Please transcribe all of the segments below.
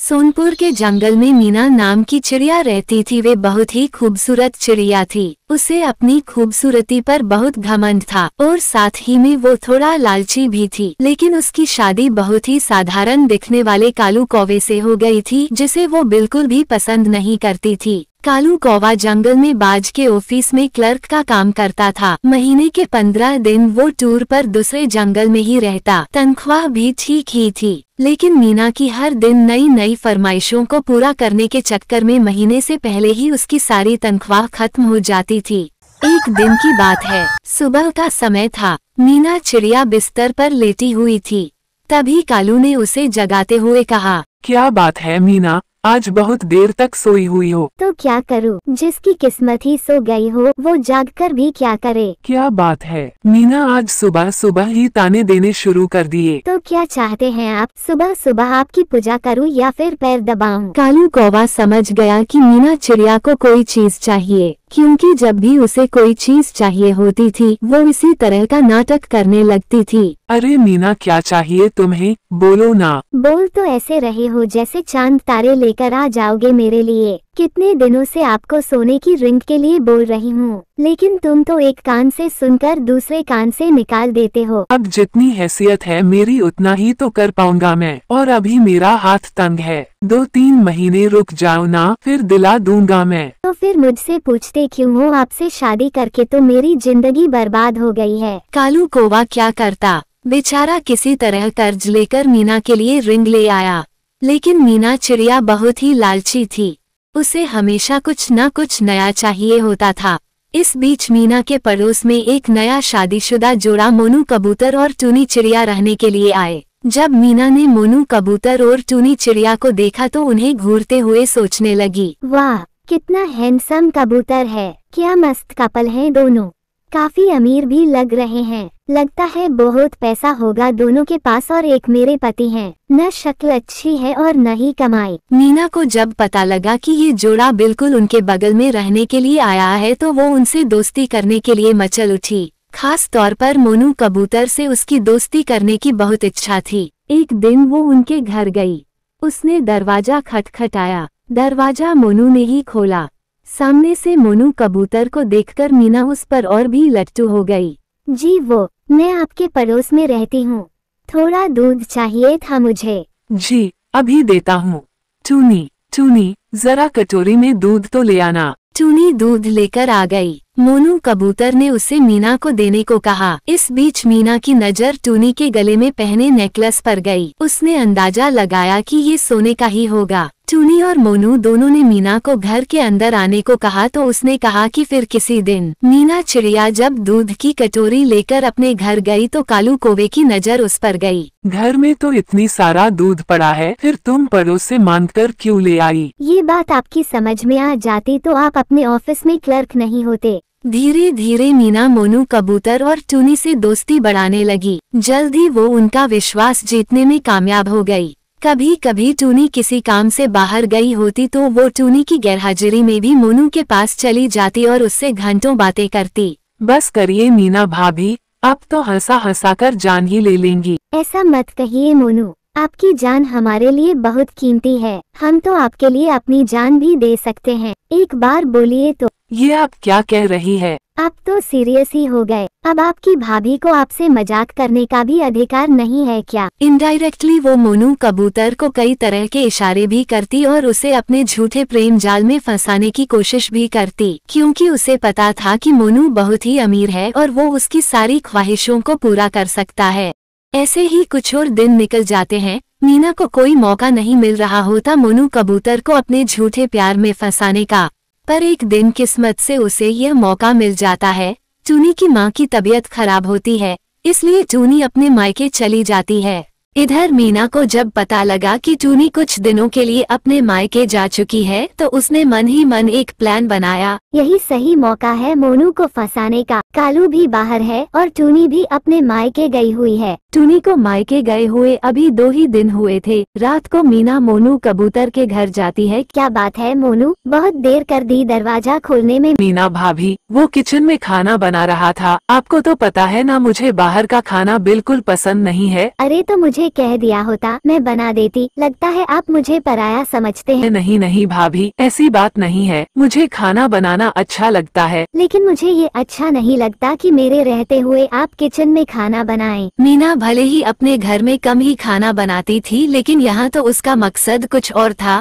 सोनपुर के जंगल में मीना नाम की चिड़िया रहती थी वे बहुत ही खूबसूरत चिड़िया थी उसे अपनी खूबसूरती पर बहुत घमंड था और साथ ही में वो थोड़ा लालची भी थी लेकिन उसकी शादी बहुत ही साधारण दिखने वाले कालू कौवे से हो गई थी जिसे वो बिल्कुल भी पसंद नहीं करती थी कालू कौवा जंगल में बाज के ऑफिस में क्लर्क का काम करता था महीने के पंद्रह दिन वो टूर पर दूसरे जंगल में ही रहता तनख्वाह भी ठीक ही थी लेकिन मीना की हर दिन नई नई फरमाइशों को पूरा करने के चक्कर में महीने से पहले ही उसकी सारी तनख्वाह खत्म हो जाती थी एक दिन की बात है सुबह का समय था मीना चिड़िया बिस्तर पर लेटी हुई थी तभी कालू ने उसे जगाते हुए कहा क्या बात है मीना आज बहुत देर तक सोई हुई हो तो क्या करूं? जिसकी किस्मत ही सो गई हो वो जाग कर भी क्या करे क्या बात है मीना आज सुबह सुबह ही ताने देने शुरू कर दिए तो क्या चाहते हैं आप सुबह सुबह आपकी पूजा करूं या फिर पैर दबाऊं? कालू कौवा समझ गया कि मीना चिड़िया को कोई चीज चाहिए क्योंकि जब भी उसे कोई चीज चाहिए होती थी वो इसी तरह का नाटक करने लगती थी अरे मीना क्या चाहिए तुम्हें बोलो ना बोल तो ऐसे रहे हो जैसे चांद तारे लेकर आ जाओगे मेरे लिए कितने दिनों से आपको सोने की रिंग के लिए बोल रही हूँ लेकिन तुम तो एक कान से सुनकर दूसरे कान से निकाल देते हो अब जितनी हैसियत है मेरी उतना ही तो कर पाऊंगा मैं और अभी मेरा हाथ तंग है दो तीन महीने रुक जाओ ना फिर दिला दूंगा मैं तो फिर मुझसे पूछते क्यों हो आपसे शादी करके तो मेरी जिंदगी बर्बाद हो गयी है कालू कोवा क्या करता बेचारा किसी तरह कर्ज लेकर मीना के लिए रिंग ले आया लेकिन मीना चिड़िया बहुत ही लालची थी उसे हमेशा कुछ न कुछ नया चाहिए होता था इस बीच मीना के पड़ोस में एक नया शादीशुदा जोड़ा मोनू कबूतर और टूनी चिड़िया रहने के लिए आए जब मीना ने मोनू कबूतर और टूनी चिड़िया को देखा तो उन्हें घूरते हुए सोचने लगी वाह कितना हैंडसम कबूतर है क्या मस्त कपल है दोनों काफी अमीर भी लग रहे हैं लगता है बहुत पैसा होगा दोनों के पास और एक मेरे पति हैं। न शक्ल अच्छी है और न ही कमाई नीना को जब पता लगा कि ये जोड़ा बिल्कुल उनके बगल में रहने के लिए आया है तो वो उनसे दोस्ती करने के लिए मचल उठी खास तौर पर मोनू कबूतर से उसकी दोस्ती करने की बहुत इच्छा थी एक दिन वो उनके घर गयी उसने दरवाजा खटखटाया दरवाजा मोनू ने ही खोला सामने से मोनू कबूतर को देखकर मीना उस पर और भी लट्टू हो गई जी वो मैं आपके पड़ोस में रहती हूँ थोड़ा दूध चाहिए था मुझे जी अभी देता हूँ चूनी चूनी जरा कटोरी में दूध तो ले आना चूनी दूध लेकर आ गई मोनू कबूतर ने उसे मीना को देने को कहा इस बीच मीना की नज़र टूनी के गले में पहने नेकलेस पर गई उसने अंदाजा लगाया कि ये सोने का ही होगा चुनी और मोनू दोनों ने मीना को घर के अंदर आने को कहा तो उसने कहा कि फिर किसी दिन मीना चिड़िया जब दूध की कटोरी लेकर अपने घर गई तो कालू कोवे की नज़र उस पर गई। घर में तो इतनी सारा दूध पड़ा है फिर तुम पड़ोस से मांग कर क्यूँ ले आई ये बात आपकी समझ में आ जाती तो आप अपने ऑफिस में क्लर्क नहीं होते धीरे धीरे मीना मोनू कबूतर और चुनी से दोस्ती बढ़ाने लगी जल्द ही वो उनका विश्वास जीतने में कामयाब हो गई कभी कभी टूनी किसी काम से बाहर गई होती तो वो टूनी की गैरहाजिरी में भी मोनू के पास चली जाती और उससे घंटों बातें करती बस करिए मीना भाभी अब तो हंसा हंसा कर जान ही ले लेंगी ऐसा मत कहिए मोनू आपकी जान हमारे लिए बहुत कीमती है हम तो आपके लिए अपनी जान भी दे सकते हैं एक बार बोलिए तो ये आप क्या कह रही है आप तो सीरियस ही हो गए अब आपकी भाभी को आपसे मजाक करने का भी अधिकार नहीं है क्या इनडायरेक्टली वो मोनू कबूतर को कई तरह के इशारे भी करती और उसे अपने झूठे प्रेम जाल में फंसाने की कोशिश भी करती क्योंकि उसे पता था कि मोनू बहुत ही अमीर है और वो उसकी सारी ख्वाहिशों को पूरा कर सकता है ऐसे ही कुछ और दिन निकल जाते हैं मीना को कोई मौका नहीं मिल रहा होता मोनू कबूतर को अपने झूठे प्यार में फंसाने का पर एक दिन किस्मत से उसे यह मौका मिल जाता है चूनी की माँ की तबीयत खराब होती है इसलिए चूनी अपने मायके चली जाती है इधर मीना को जब पता लगा कि चूनी कुछ दिनों के लिए अपने मायके जा चुकी है तो उसने मन ही मन एक प्लान बनाया यही सही मौका है मोनू को फंसाने का कालू भी बाहर है और चूनी भी अपने मायके गई हुई है टूनी को मायके गए हुए अभी दो ही दिन हुए थे रात को मीना मोनू कबूतर के घर जाती है क्या बात है मोनू बहुत देर कर दी दरवाजा खोलने में मीना भाभी वो किचन में खाना बना रहा था आपको तो पता है ना मुझे बाहर का खाना बिल्कुल पसंद नहीं है अरे तो मुझे कह दिया होता मैं बना देती लगता है आप मुझे पराया समझते है नहीं नहीं भाभी ऐसी बात नहीं है मुझे खाना बनाना अच्छा लगता है लेकिन मुझे ये अच्छा नहीं लगता की मेरे रहते हुए आप किचन में खाना बनाए मीना भले ही अपने घर में कम ही खाना बनाती थी लेकिन यहाँ तो उसका मकसद कुछ और था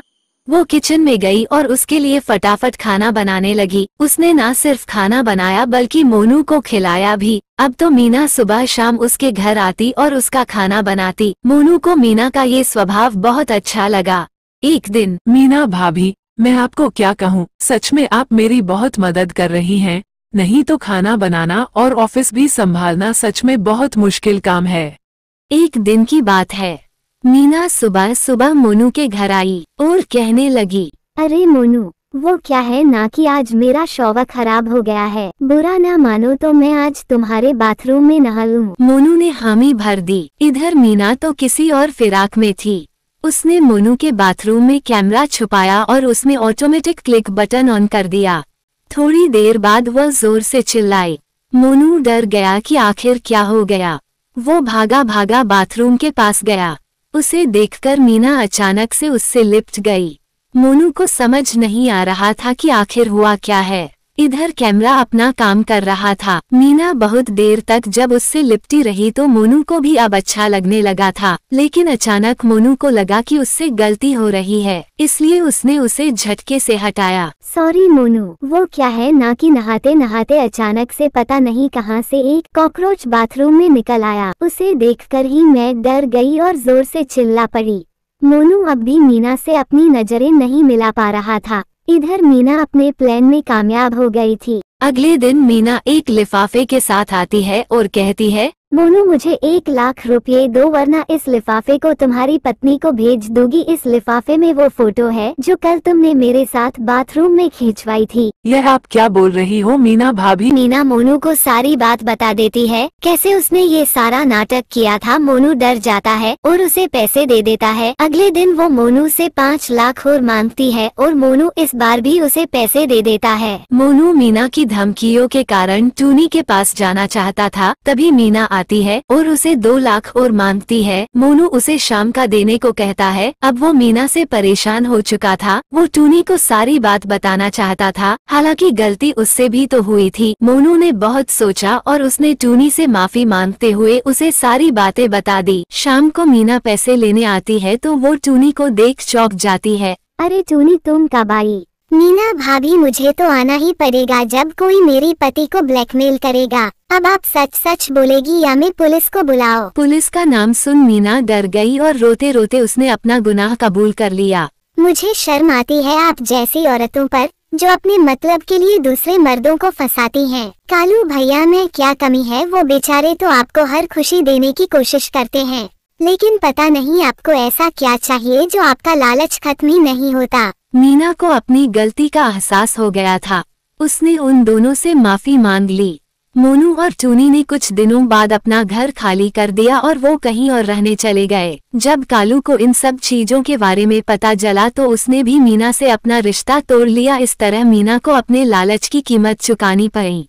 वो किचन में गई और उसके लिए फटाफट खाना बनाने लगी उसने ना सिर्फ खाना बनाया बल्कि मोनू को खिलाया भी अब तो मीना सुबह शाम उसके घर आती और उसका खाना बनाती मोनू को मीना का ये स्वभाव बहुत अच्छा लगा एक दिन मीना भाभी मैं आपको क्या कहूँ सच में आप मेरी बहुत मदद कर रही हैं नहीं तो खाना बनाना और ऑफिस भी संभालना सच में बहुत मुश्किल काम है एक दिन की बात है मीना सुबह सुबह मोनू के घर आई और कहने लगी अरे मोनू वो क्या है ना कि आज मेरा शौवा खराब हो गया है बुरा ना मानो तो मैं आज तुम्हारे बाथरूम में नहा लूँ मोनू ने हामी भर दी इधर मीना तो किसी और फिराक में थी उसने मोनू के बाथरूम में कैमरा छुपाया और उसमें ऑटोमेटिक क्लिक बटन ऑन कर दिया थोड़ी देर बाद वह जोर से चिल्लाई मोनू डर गया कि आखिर क्या हो गया वो भागा भागा बाथरूम के पास गया उसे देखकर मीना अचानक से उससे लिपट गई मोनू को समझ नहीं आ रहा था कि आखिर हुआ क्या है इधर कैमरा अपना काम कर रहा था मीना बहुत देर तक जब उससे लिपटी रही तो मोनू को भी अब अच्छा लगने लगा था लेकिन अचानक मोनू को लगा कि उससे गलती हो रही है इसलिए उसने उसे झटके से हटाया सॉरी मोनू वो क्या है ना कि नहाते नहाते अचानक से पता नहीं कहाँ से एक कॉकरोच बाथरूम में निकल आया उसे देख ही मैं डर गयी और जोर ऐसी चिल्ला पड़ी मोनू अब भी मीना से अपनी नजरें नहीं मिला पा रहा था इधर मीना अपने प्लान में कामयाब हो गई थी अगले दिन मीना एक लिफाफे के साथ आती है और कहती है मोनू मुझे एक लाख रुपए दो वरना इस लिफाफे को तुम्हारी पत्नी को भेज दूंगी इस लिफाफे में वो फोटो है जो कल तुमने मेरे साथ बाथरूम में खींचवाई थी यह आप क्या बोल रही हो मीना भाभी मीना मोनू को सारी बात बता देती है कैसे उसने ये सारा नाटक किया था मोनू डर जाता है और उसे पैसे दे देता है अगले दिन वो मोनू ऐसी पाँच लाख और मांगती है और मोनू इस बार भी उसे पैसे दे देता है मोनू मीना की धमकियों के कारण टूनी के पास जाना चाहता था तभी मीना आती है और उसे दो लाख और मांगती है मोनू उसे शाम का देने को कहता है अब वो मीना से परेशान हो चुका था वो टूनी को सारी बात बताना चाहता था हालांकि गलती उससे भी तो हुई थी मोनू ने बहुत सोचा और उसने टूनी से माफी मांगते हुए उसे सारी बातें बता दी शाम को मीना पैसे लेने आती है तो वो टूनी को देख चौक जाती है अरे टूनी तुम कब आई नीना भाभी मुझे तो आना ही पड़ेगा जब कोई मेरे पति को ब्लैकमेल करेगा अब आप सच सच बोलेगी या मैं पुलिस को बुलाओ पुलिस का नाम सुन मीना डर गई और रोते रोते उसने अपना गुनाह कबूल कर लिया मुझे शर्म आती है आप जैसी औरतों पर जो अपने मतलब के लिए दूसरे मर्दों को फंसाती हैं। कालू भैया में क्या कमी है वो बेचारे तो आपको हर खुशी देने की कोशिश करते हैं लेकिन पता नहीं आपको ऐसा क्या चाहिए जो आपका लालच खत्म ही नहीं होता मीना को अपनी गलती का एहसास हो गया था उसने उन दोनों से माफी मांग ली मोनू और टूनी ने कुछ दिनों बाद अपना घर खाली कर दिया और वो कहीं और रहने चले गए जब कालू को इन सब चीजों के बारे में पता चला तो उसने भी मीना से अपना रिश्ता तोड़ लिया इस तरह मीना को अपने लालच की कीमत चुकानी पड़ी